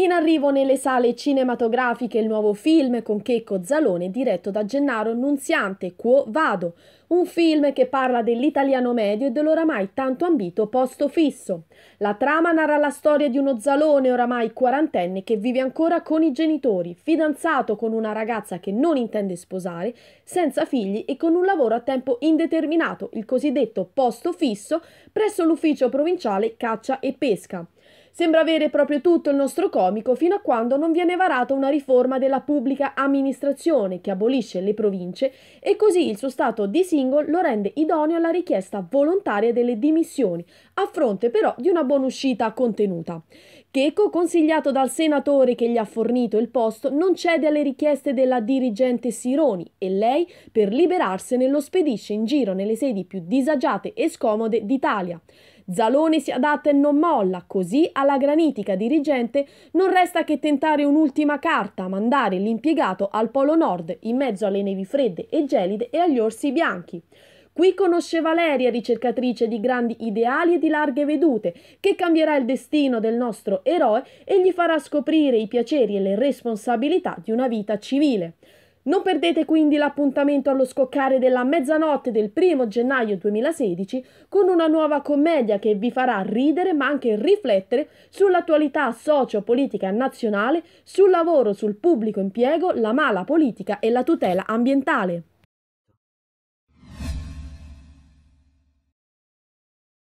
In arrivo nelle sale cinematografiche il nuovo film con Checco Zalone diretto da Gennaro Nunziante, Quo Vado, un film che parla dell'italiano medio e dell'oramai tanto ambito posto fisso. La trama narra la storia di uno Zalone oramai quarantenne che vive ancora con i genitori, fidanzato con una ragazza che non intende sposare, senza figli e con un lavoro a tempo indeterminato, il cosiddetto posto fisso, presso l'ufficio provinciale caccia e pesca. Sembra avere proprio tutto il nostro corpo economico fino a quando non viene varata una riforma della pubblica amministrazione che abolisce le province e così il suo stato di single lo rende idoneo alla richiesta volontaria delle dimissioni, a fronte però di una buonuscita contenuta. Checco, consigliato dal senatore che gli ha fornito il posto, non cede alle richieste della dirigente Sironi e lei, per liberarsene, lo spedisce in giro nelle sedi più disagiate e scomode d'Italia. Zalone si adatta e non molla, così alla granitica dirigente non resta che tentare un'ultima carta, mandare l'impiegato al Polo Nord, in mezzo alle nevi fredde e gelide e agli orsi bianchi. Qui conosce Valeria, ricercatrice di grandi ideali e di larghe vedute, che cambierà il destino del nostro eroe e gli farà scoprire i piaceri e le responsabilità di una vita civile. Non perdete quindi l'appuntamento allo scoccare della mezzanotte del 1 gennaio 2016 con una nuova commedia che vi farà ridere ma anche riflettere sull'attualità socio-politica nazionale, sul lavoro, sul pubblico impiego, la mala politica e la tutela ambientale.